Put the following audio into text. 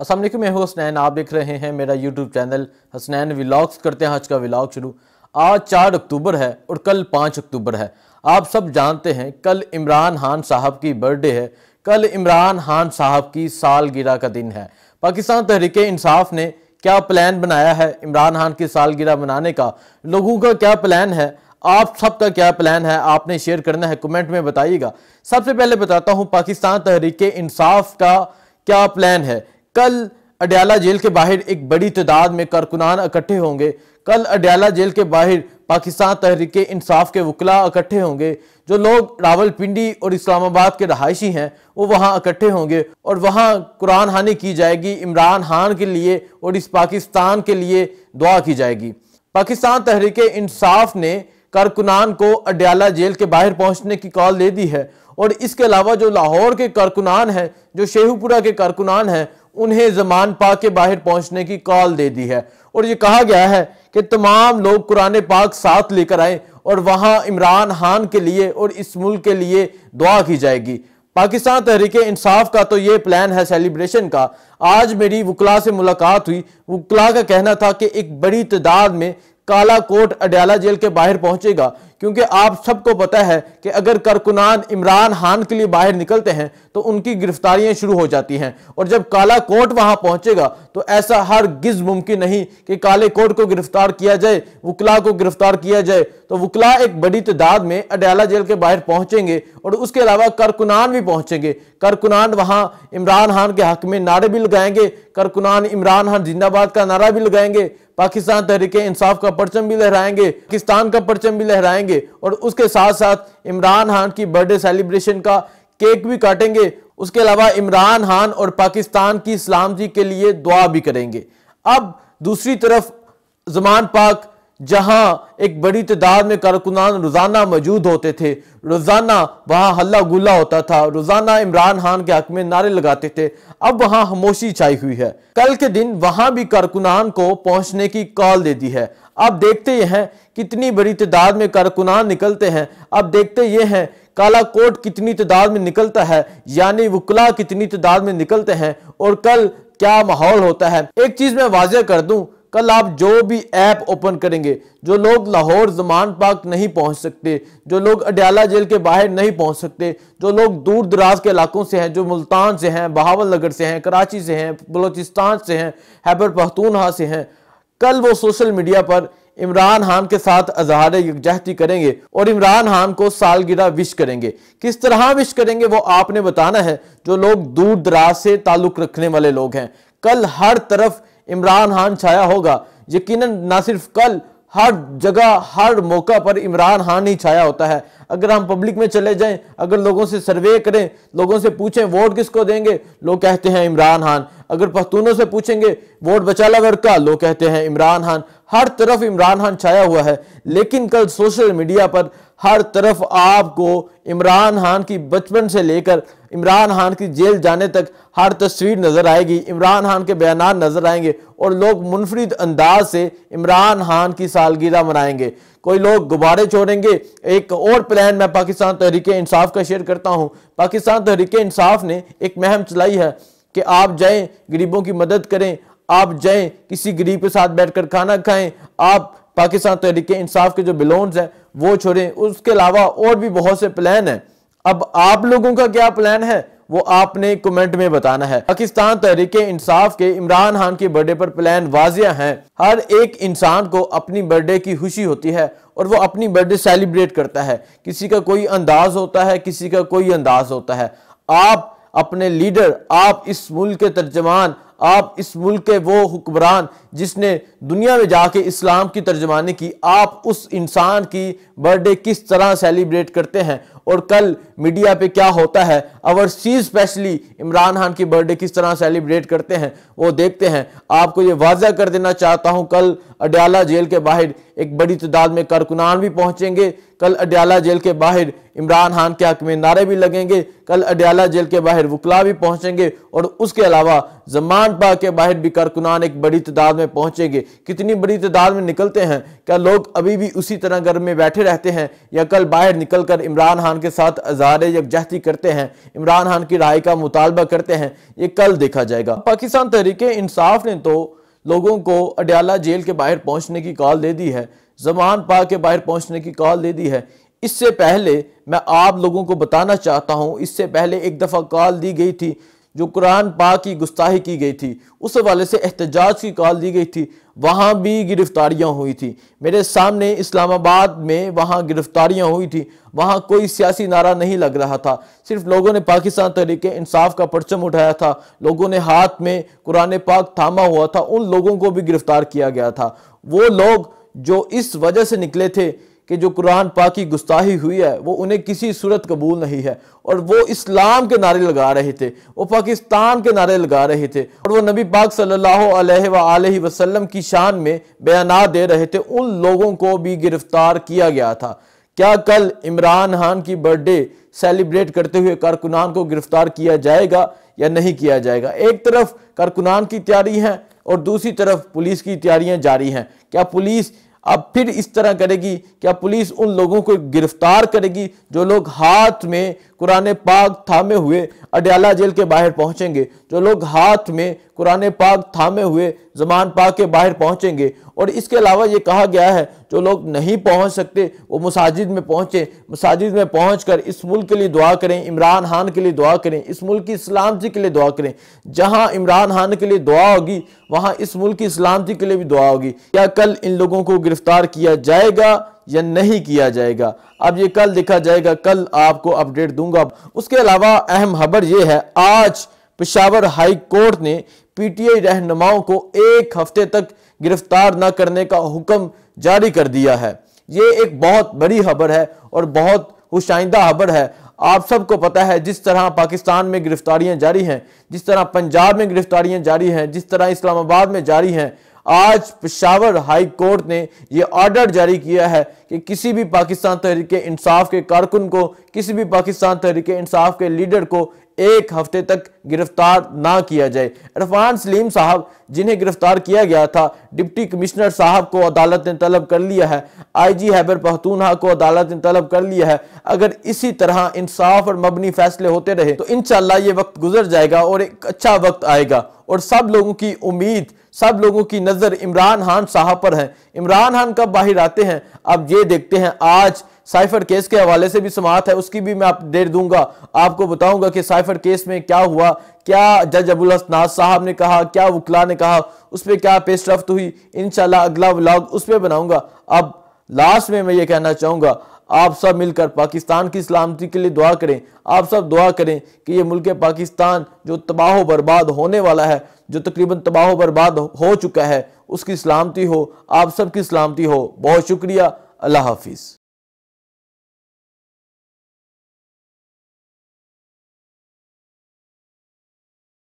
असल मैं हूँ हसनैन आप देख रहे हैं मेरा यूट्यूब चैनल हसनैन व्लाग्स करते हैं आज का व्लाग शुरू आज चार अक्टूबर है और कल पाँच अक्टूबर है आप सब जानते हैं कल इमरान खान साहब की बर्थडे है कल इमरान खान साहब की सालगिरह का दिन है पाकिस्तान तहरीक इंसाफ ने क्या प्लान बनाया है इमरान खान की सालगिरह मनाने का लोगों का क्या प्लान है आप सबका क्या प्लान है आपने शेयर करना है कमेंट में बताइएगा सबसे पहले बताता हूँ पाकिस्तान तहरीक इंसाफ का क्या प्लान है कल अडयाला जेल के बाहर एक बड़ी तादाद में कारकुनान इकट्ठे होंगे कल अडयाला जेल के बाहर पाकिस्तान तहरीक इंसाफ के वकला इकट्ठे होंगे जो लोग रावलपिंडी और इस्लामाबाद के रहायशी हैं वो वहाँ इकट्ठे होंगे और वहाँ कुरान हानि की जाएगी इमरान खान के लिए और इस पाकिस्तान के लिए दुआ की जाएगी पाकिस्तान तहरीक इंसाफ ने कारकुनान को अडयाला जेल के बाहर पहुँचने की कॉल दे दी है और इसके अलावा जो लाहौर के कारकुनान हैं जो शेहूपुरा के कारकुनान हैं उन्हें जमान पाक के बाहर पहुंचने की कॉल दे दी है और ये कहा गया है कि तमाम लोग कुरान पाक साथ लेकर आए और वहाँ इमरान खान के लिए और इस मुल्क के लिए दुआ की जाएगी पाकिस्तान तहरीक इंसाफ का तो ये प्लान है सेलिब्रेशन का आज मेरी वकला से मुलाकात हुई वकला का कहना था कि एक बड़ी तादाद में काला कोट अडयाला जेल के बाहर पहुंचेगा क्योंकि आप सबको पता है कि अगर करकुनान इमरान खान के लिए बाहर निकलते हैं तो उनकी गिरफ्तारियां शुरू हो जाती हैं और जब काला कोट वहां पहुंचेगा तो ऐसा हर गिज मुमकिन नहीं कि काले कोट को गिरफ्तार किया जाए वकला को गिरफ्तार किया जाए तो वकला एक बड़ी तादाद में अडयाला जेल के बाहर पहुंचेंगे और उसके अलावा करकुनान भी पहुंचेंगे करकुनान वहां इमरान खान के हक में नारे भी लगाएंगे करकुनान इमरान खान जिंदाबाद का नारा भी लगाएंगे पाकिस्तान तहरीक इंसाफ का परचम भी लहराएंगे पाकिस्तान का परचम भी लहराएंगे और उसके साथ साथ इमरान खान की बर्थडे सेलिब्रेशन का केक भी काटेंगे उसके अलावा इमरान खान और पाकिस्तान की सलामती के लिए दुआ भी करेंगे अब दूसरी तरफ जमान पाक जहां एक बड़ी तादाद में कारकुनान रोज़ाना मौजूद होते थे रोज़ाना वहां हल्ला गुल्ला होता था रोज़ाना इमरान खान के हक में नारे लगाते थे अब वहां खामोशी छाई हुई है कल के दिन वहां भी कारकुनान को पहुंचने की कॉल दे दी है अब देखते ये हैं कितनी बड़ी तादाद में कारकुनान निकलते हैं अब देखते ये हैं काला कोट कितनी तादाद में निकलता है यानी वकला कितनी तादाद में निकलते हैं और कल क्या माहौल होता है एक चीज़ मैं वाजह कर दूं कल आप जो भी ऐप ओपन करेंगे जो लोग लाहौर जमान पार्क नहीं पहुंच सकते जो लोग अडयाला जेल के बाहर नहीं पहुंच सकते जो लोग दूर दराज के इलाकों से हैं जो मुल्तान से हैं बहावल नगर से हैं कराची से हैं बलोचिस्तान से हैं हैबर पख्तूनहा से हैं कल वो सोशल मीडिया पर इमरान खान के साथ अजहार यकजहती करेंगे और इमरान खान को सालगिरह विश करेंगे किस तरह विश करेंगे वो आपने बताना है जो लोग दूर दराज से ताल्लुक रखने वाले लोग हैं कल हर तरफ इमरान खान छाया होगा यकीनन ना सिर्फ कल हर जगह हर मौका पर इमरान खान ही छाया होता है अगर हम पब्लिक में चले जाएं अगर लोगों से सर्वे करें लोगों से पूछें वोट किसको देंगे लोग कहते हैं इमरान खान अगर पख्तूनों से पूछेंगे वोट बचाला वर्ग का लोग कहते हैं इमरान खान हर तरफ इमरान खान छाया हुआ है लेकिन कल सोशल मीडिया पर हर तरफ आपको इमरान खान की बचपन से लेकर इमरान खान की जेल जाने तक हर तस्वीर नज़र आएगी इमरान खान के बयान नज़र आएंगे और लोग मुनफरद अंदाज से इमरान खान की सालगिरह मनाएंगे कोई लोग गुब्बारे छोड़ेंगे एक और प्लान मैं पाकिस्तान तहरीक इंसाफ का शेयर करता हूँ पाकिस्तान तहरीक इंसाफ ने एक महम चलाई है कि आप जाएं गरीबों की मदद करें आप जाएं किसी गरीब के साथ बैठकर खाना खाएं आप पाकिस्तान तहरीक इंसाफ के जो बिलोन्स हैं वो छोड़ें उसके अलावा और भी बहुत से प्लान हैं अब आप लोगों का क्या प्लान है वो आपने कमेंट में बताना है पाकिस्तान तहरीक इंसाफ के इमरान खान के बर्थडे पर प्लान वाजिया हैं हर एक इंसान को अपनी बर्थडे की खुशी होती है और वो अपनी बर्थडे सेलिब्रेट करता है किसी का कोई अंदाज होता है किसी का कोई अंदाज होता है आप अपने लीडर आप इस मुल्क के तर्जमान आप इस मुल्क के वो हुक्मरान जिसने दुनिया में जाके इस्लाम की तर्जमानी की आप उस इंसान की बर्थडे किस तरह सेलिब्रेट करते हैं और कल मीडिया पे क्या होता है अवर सी स्पेशली इमरान खान की बर्थडे किस तरह सेलिब्रेट करते हैं वो देखते हैं आपको ये वाजह कर देना चाहता हूँ कल अडयाला जेल के बाहर एक बड़ी तादाद में कारकुनान भी पहुंचेंगे कल अडयाला जेल के बाहर इमरान खान के हक में नारे भी लगेंगे कल अडयाला जेल के बाहर वकला भी पहुंचेंगे और उसके अलावा जमान पा के बाहर भी कारकुनान एक बड़ी तादाद में पहुंचेंगे कितनी बड़ी तादाद में निकलते हैं क्या लोग अभी भी उसी तरह घर में बैठे रहते हैं या कल बाहर निकल कर इमरान खान खान के साथ अजहार यकजहती करते हैं इमरान खान की राय का मुतालबा करते हैं ये कल देखा जाएगा पाकिस्तान तहरीक इंसाफ ने तो लोगों को अडयाला जेल के बाहर पहुंचने की कॉल दे दी है जमान पा के बाहर पहुंचने की कॉल दे दी है इससे पहले मैं आप लोगों को बताना चाहता हूं इससे पहले एक दफ़ा कॉल दी गई थी जो कुरान पाक की गुस्ताही की गई थी उस हवाले से एहतजाज की कॉल दी गई थी वहाँ भी गिरफ्तारियाँ हुई थी मेरे सामने इस्लामाबाद में वहाँ गिरफ्तारियाँ हुई थी वहाँ कोई सियासी नारा नहीं लग रहा था सिर्फ लोगों ने पाकिस्तान तरीके इंसाफ का परचम उठाया था लोगों ने हाथ में कुरान पाक थामा हुआ था उन लोगों को भी गिरफ्तार किया गया था वो लोग जो इस वजह से निकले थे कि जो कुरान पाक की गुस्ताही हुई है वो उन्हें किसी सूरत कबूल नहीं है और वो इस्लाम के नारे लगा रहे थे वो पाकिस्तान के नारे लगा रहे थे और वो नबी पाक सल्लल्लाहु अलैहि वसल्लम की शान में बयान दे रहे थे उन लोगों को भी गिरफ्तार किया गया था क्या कल इमरान खान की बर्थडे सेलिब्रेट करते हुए कारकुनान को गिरफ्तार किया जाएगा या नहीं किया जाएगा एक तरफ कारकुनान की तैयारी है और दूसरी तरफ पुलिस की तैयारियां जारी हैं क्या पुलिस अब फिर इस तरह करेगी क्या पुलिस उन लोगों को गिरफ्तार करेगी जो लोग हाथ में कुरान पाक थामे हुए अडयाला जेल के बाहर पहुंचेंगे जो लोग हाथ में कुरान पाक थामे हुए जमान पाक के बाहर पहुंचेंगे और इसके अलावा ये कहा गया है जो लोग नहीं पहुंच सकते वो मसाजिद में पहुंचे मसाजिद में पहुंचकर इस मुल्क के लिए दुआ करें इमरान खान के लिए दुआ करें इस मुल्क की इस्लामती के लिए दुआ करें जहां इमरान खान के लिए दुआ होगी वहां इस मुल्क की इस्लामती के लिए भी दुआ होगी क्या कल इन लोगों को गिरफ्तार किया जाएगा या नहीं किया जाएगा अब ये कल देखा जाएगा कल आपको अपडेट दूंगा उसके अलावा अहम खबर यह है आज पिशावर हाई कोर्ट ने पीटीआई रहनुमाओं को एक हफ्ते तक गिरफ्तार न करने का हुक्म जारी कर दिया है ये एक बहुत बड़ी खबर है और बहुत हुशाइंदा खबर है आप सबको पता है जिस तरह पाकिस्तान में गिरफ्तारियां जारी हैं जिस तरह पंजाब में गिरफ्तारियां जारी हैं जिस तरह इस्लामाबाद में जारी हैं आज पिशावर हाई कोर्ट ने यह ऑर्डर जारी किया है कि किसी भी पाकिस्तान तहरीक इंसाफ के कारकुन को किसी भी पाकिस्तान तहरीक इंसाफ के लीडर को एक हफ्ते तक गिरफ्तार ना किया जाए इरफान सलीम साहब जिन्हें गिरफ्तार किया गया था डिप्टी कमिश्नर साहब को अदालत ने तलब कर लिया है आईजी हैबर पहतूनहा को अदालत ने तलब कर लिया है अगर इसी तरह इंसाफ और मबनी फैसले होते रहे तो इनशाला ये वक्त गुजर जाएगा और एक अच्छा वक्त आएगा और सब लोगों की उम्मीद सब लोगों की नज़र इमरान खान साहब पर है इमरान खान कब बाहर आते हैं अब ये देखते हैं आज साइफर केस के हवाले से भी समात है उसकी भी मैं अपडेट दूंगा आपको बताऊंगा कि साइफर केस में क्या हुआ क्या जज अबुल हसनाज साहब ने कहा क्या वकला ने कहा उस पर क्या रफ्त हुई शाह अगला ब्लॉग उस पर बनाऊंगा अब लास्ट में मैं ये कहना चाहूंगा आप सब मिलकर पाकिस्तान की सलामती के लिए दुआ करें आप सब दुआ करें कि ये मुल्क पाकिस्तान जो तबाह बर्बाद होने वाला है जो तकरीबन तबाह बर्बाद हो चुका है उसकी सलामती हो आप सब की सलामती हो बहुत शुक्रिया अल्लाह हाफिज़